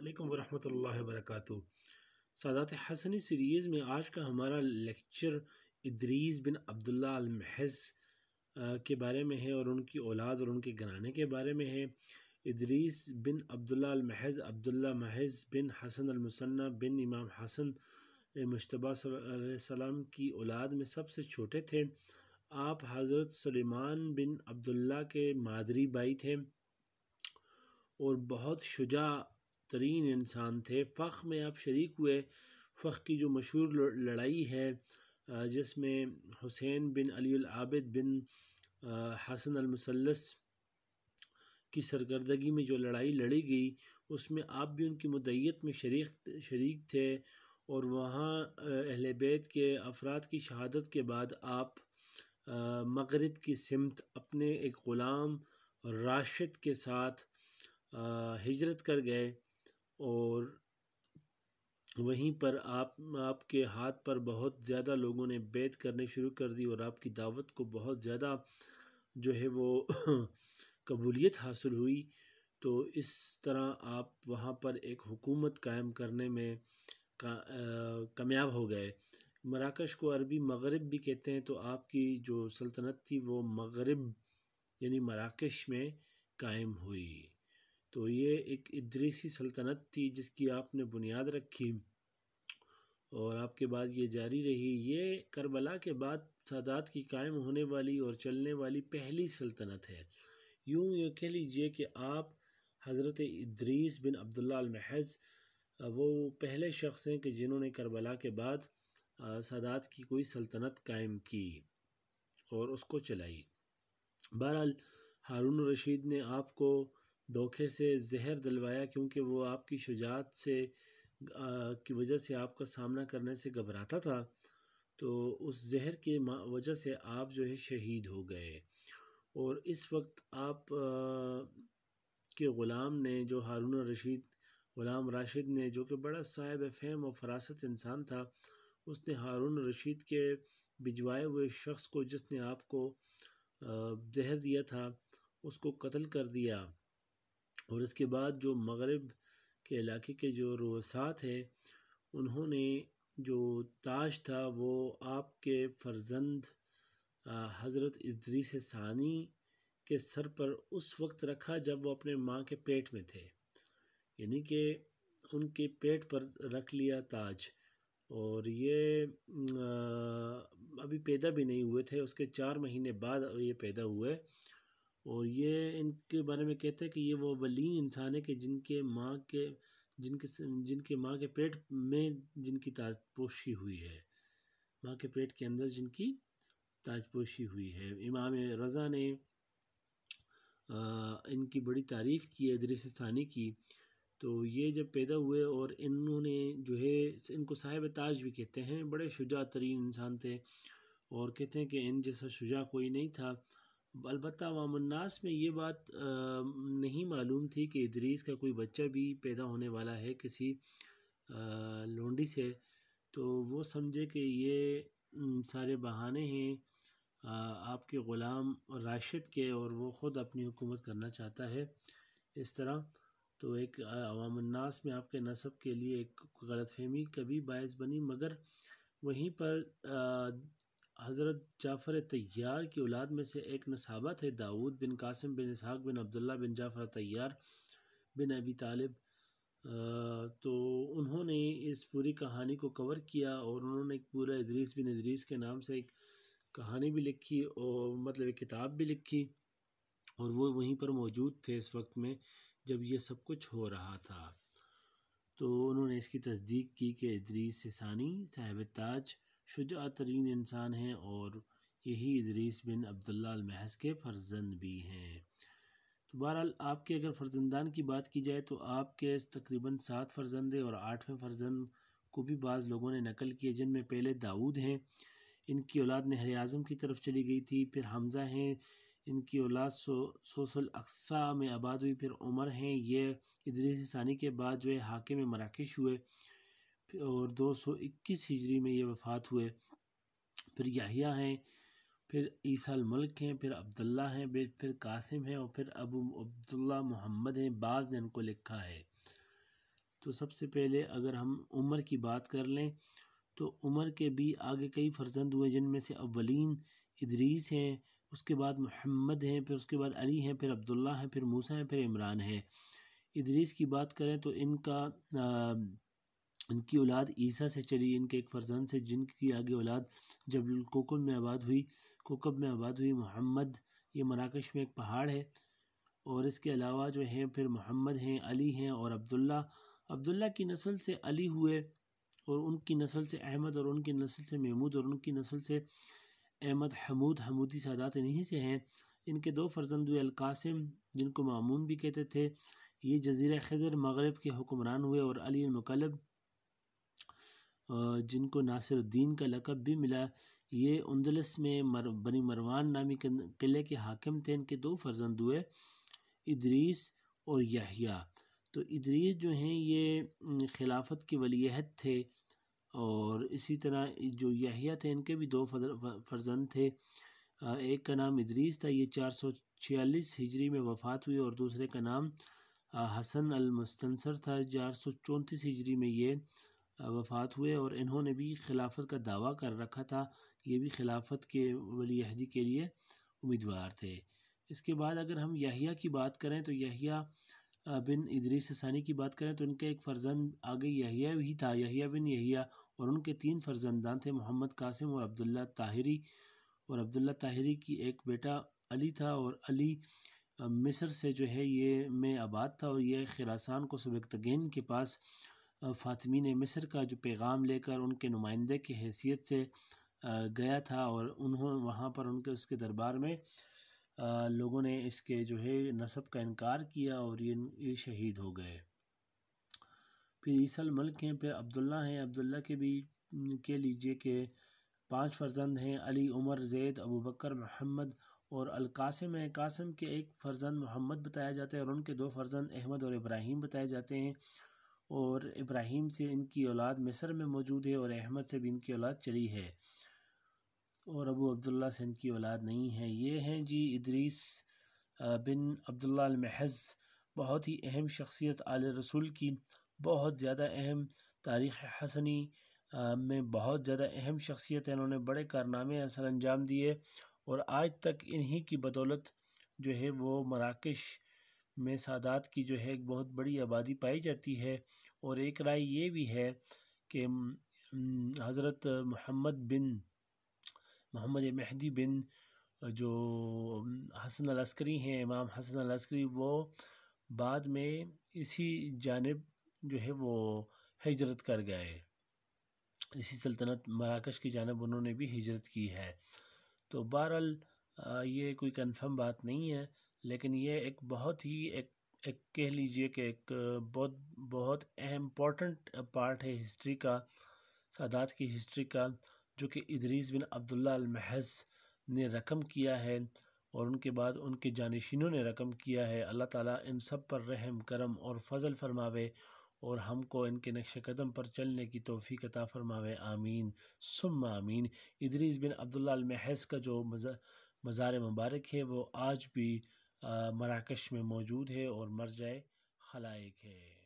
वालेकुम वरहमतुल्लाह वबरकातु सादात हसनी सीरीज़ में आज का हमारा लेक्चर इदरीस बिन अब्दुल्ला महज के बारे में है और उनकी औलाद और उनके घराने के बारे में है इदरीस बिन अब्दुल्ला महज अब्दुल्ला महज़ बिन हसन मुसन्ना बिन इमाम हसन मुशतबा की औलाद में सबसे छोटे थे आप हज़रत सलीमान बिन अब्दुल्ला के मादरी बाई थे और बहुत शुजा तरीन इंसान थे फ़ख में आप शर्क हुए फ़ख की जो मशहूर लड़ाई है जिसमें हुसैन बिन अली बिन हसन अलमसलस की सरकर्दगी में जो लड़ाई लड़ी गई उसमें आप भी उनकी मुदैत में शर्क शर्क थे और वहाँ अहल बैत के अफराद की शहादत के बाद आप मगरब की समत अपने एक ग़ुलाम राशिद के साथ आ, हिजरत कर गए और वहीं पर आप आपके हाथ पर बहुत ज़्यादा लोगों ने बैत करने शुरू कर दी और आपकी दावत को बहुत ज़्यादा जो है वो कबूलियत हासिल हुई तो इस तरह आप वहाँ पर एक हुकूमत कायम करने में कामयाब हो गए मराकश को अरबी मगरब भी कहते हैं तो आपकी जो सल्तनत थी वो मगरब यानी मराकश में कायम हुई तो ये एक इदरीसी सल्तनत थी जिसकी आपने बुनियाद रखी और आपके बाद ये जारी रही ये करबला के बाद सादात की कायम होने वाली और चलने वाली पहली सल्तनत है यूँ ये कह लीजिए कि आप हज़रत इदरीस बिन अब्दुल्ला महज़ वो पहले शख्स हैं कि जिन्होंने करबला के बाद सादात की कोई सल्तनत कायम की और उसको चलाई बहरहाल हारून रशीद ने आपको धोखे से जहर दिलवाया क्योंकि वो आपकी शुजात से की वजह से आपका सामना करने से घबराता था तो उस जहर के वजह से आप जो है शहीद हो गए और इस वक्त आप के ग़ुलाम ने जो हारून रशीद ग़ुलाम राशिद ने जो कि बड़ा साहिब फहम और फरासत इंसान था उसने हारून रशीद के भिजवाए हुए शख्स को जिसने आपको जहर दिया था उसको कत्ल कर दिया और इसके बाद जो मगरब के इलाके के जो रोसात थे उन्होंने जो ताज था वो आपके फर्जंद हज़रत से सानी के सर पर उस वक्त रखा जब वो अपने माँ के पेट में थे यानी कि उनके पेट पर रख लिया ताज और ये अभी पैदा भी नहीं हुए थे उसके चार महीने बाद ये पैदा हुए और ये इनके बारे में कहते हैं कि ये वो वली इंसान है कि जिनके माँ के जिनके जिनके माँ के पेट में जिनकी ताजपोशी हुई है माँ के पेट के अंदर जिनकी ताजपोशी हुई है इमाम रज़ा ने आ, इनकी बड़ी तारीफ़ की है दृशस्थानी की तो ये जब पैदा हुए और इन्होंने जो है इनको साहिब ताज भी कहते हैं बड़े शुजा तरीन इंसान थे और कहते हैं कि इन जैसा शुजा कोई नहीं था अलबत् वामन्नास में ये बात नहीं मालूम थी कि इदरीस का कोई बच्चा भी पैदा होने वाला है किसी लोंडी से तो वो समझे कि ये सारे बहाने हैं आपके ग़ुलाम राशिद के और वो ख़ुद अपनी हुकूमत करना चाहता है इस तरह तो एक अवामनास में आपके नसब के लिए एक गलतफहमी कभी बायस बनी मगर वहीं पर हज़रत जाफ़र तैयार की औलाद में से एक नसाबा थे दाऊद बिन कासिम बिन इसहाक बिन अब्दुल्ला बिन जाफ़र तैयार बिन अबी तालिब तो उन्होंने इस पूरी कहानी को कवर किया और उन्होंने एक पूरा इदरीस बिन इदरीस के नाम से एक कहानी भी लिखी और मतलब एक किताब भी लिखी और वो वहीं पर मौजूद थे इस वक्त में जब ये सब कुछ हो रहा था तो उन्होंने इसकी तस्दीक की कि इदरीस सानी साहब ताज शुजा तरीन इंसान हैं और यही इदरीस बिन अब्दुल्ला महज के फर्जंद भी हैं तो बहरहाल आपके अगर फर्जंदान की बात की जाए तो आपके तकरीबन सात फर्जंदे और आठवें फर्जंद को भी बाज़ लोगों ने नकल किए जिनमें पहले दाऊद हैं इनकी औलाद नहर आज़म की तरफ चली गई थी फिर हमज़ा हैं इनकी औलाद सो सोसल अक्सा में आबाद हुई फिर उमर हैं ये इदरीस सानी के बाद जो है हाके में मराकश हुए और 221 हिजरी में ये वफ़ात हुए फिर याहिया हैं फिर ईसा मलिक हैं फिर अब्दुल्ला हैं फिर कासिम हैं और फिर अबू अब्दुल्ला मोहम्मद हैं बाज़ ने इनको लिखा है तो सबसे पहले अगर हम उमर की बात कर लें तो उमर के भी आगे कई फर्जंद हुए जिनमें से अवलिन इदरीस हैं उसके बाद मोहम्मद हैं फिर उसके बाद अली हैं फिर अब्दुल्ला हैं फिर मूसा हैं फिर इमरान हैं इदरीस की बात करें तो इनका आ, इनकी औलाद ईसा से चली इनके एक फ़रजंद से जिनकी आगे औलाद जब कोकब में आबाद हुई कोकब में आबाद हुई मोहम्मद ये मराकश में एक पहाड़ है और इसके अलावा जो हैं फिर मोहम्मद हैं अली हैं और अब्दुल्ला अब्दुल्ला की नस्ल से अली हुए और उनकी नस्ल से अहमद और उनकी नस्ल से महमूद और उनकी नस्ल से अहमद हमूद हमूदी सादात इन्हीं से हैं इनके दो फर्जंद हुए अलकासिम जिनको मामून भी कहते थे ये जजीर खजर मगरब के हुक्मरान हुए और अली मकलब जिनको नासिरुद्दीन का लकब भी मिला ये उन्दलस में मर बनी मरवान नामी किले के हाकिम थे इनके दो फर्जंद हुए इदरीस और यहिया तो इदरीस जो हैं ये खिलाफत के वलीहत थे और इसी तरह जो यहिया थे इनके भी दो फर्जंद थे एक का नाम इदरीस था ये चार सौ छियालीस हिजरी में वफ़ात हुई और दूसरे का नाम हसन अलमस्तनसर था चार सौ चौंतीस हिजरी में ये वफ़ात हुए और इन्होंने भी खिलाफत का दावा कर रखा था ये भी खिलाफत के वली के लिए उम्मीदवार थे इसके बाद अगर हम याहिया की बात करें तो याहिया बिन इदरी सानी की बात करें तो इनका एक फ़र्जंद आगे याहिया भी था याहिया बिन याहिया और उनके तीन फ़र्जंदान थे मोहम्मद कासिम और अब्दुल्ला ताहिरी और अब्दुल्ला ताहिरी की एक बेटा अली था और अली मिस्र से जो है ये में आबाद था और यह खिरासान को सबक तगेन के पास फ़ातमीन मिस्र का जो पैगाम लेकर उनके नुमाइंदे की हैसियत से गया था और उन्होंने वहाँ पर उनके उसके दरबार में लोगों ने इसके जो है नसब का इनकार किया और ये ये शहीद हो गए फिर ईसल मल्क हैं फिर अब्दुल्ला हैं अब्दुल्ला के भी कह लीजिए कि पांच फर्जंद हैं अली उमर जैद अबू बकर मोहम्मद और अलकासम है कासम के एक फ़र्जंद मोहम्मद बताया जाता है और उनके दो फर्जंद अहमद और इब्राहिम बताए जाते हैं और इब्राहिम से इनकी औलाद मिस्र में मौजूद है और अहमद से भी इनकी औलाद चली है और अबू अब्दुल्ला से इनकी औलाद नहीं है ये हैं जी इदरीस बिन अब्दुल्ला महज़ बहुत ही अहम शख्सियत आल रसूल की बहुत ज़्यादा अहम तारीख़ हसनी में बहुत ज़्यादा अहम शख्सियत है इन्होंने बड़े कारनामे सर अंजाम दिए और आज तक इन्हीं की बदौलत जो है वो मराकश में सादात की जो है एक बहुत बड़ी आबादी पाई जाती है और एक राय ये भी है कि हज़रत मोहम्मद बिन मोहम्मद महदी बिन जो हसन अलस्करी हैं इमाम हसन अलस्करी वो बाद में इसी जानब जो है वो हिजरत कर गए इसी सल्तनत मराकश की जानब उन्होंने भी हिजरत की है तो बहरहाल ये कोई कन्फर्म बात नहीं है लेकिन ये एक बहुत ही एक एक कह लीजिए कि एक बहुत बहुत इम्पॉर्टेंट पार्ट है हिस्ट्री का सादात की हिस्ट्री का जो कि इदरीस बिन अब्दुल्ला महज ने रकम किया है और उनके बाद उनके जानशीनों ने रकम किया है अल्लाह ताला इन सब पर रहम करम और फजल फरमावे और हमको इनके नक्श कदम पर चलने की तोफ़ी कता फरमावे आमीन सुम आमीन इदरीस बिन अब्दुल्ला महज का जो मज़ार मुबारक है वो आज भी मराकश में मौजूद है और मर जाए खलाइक है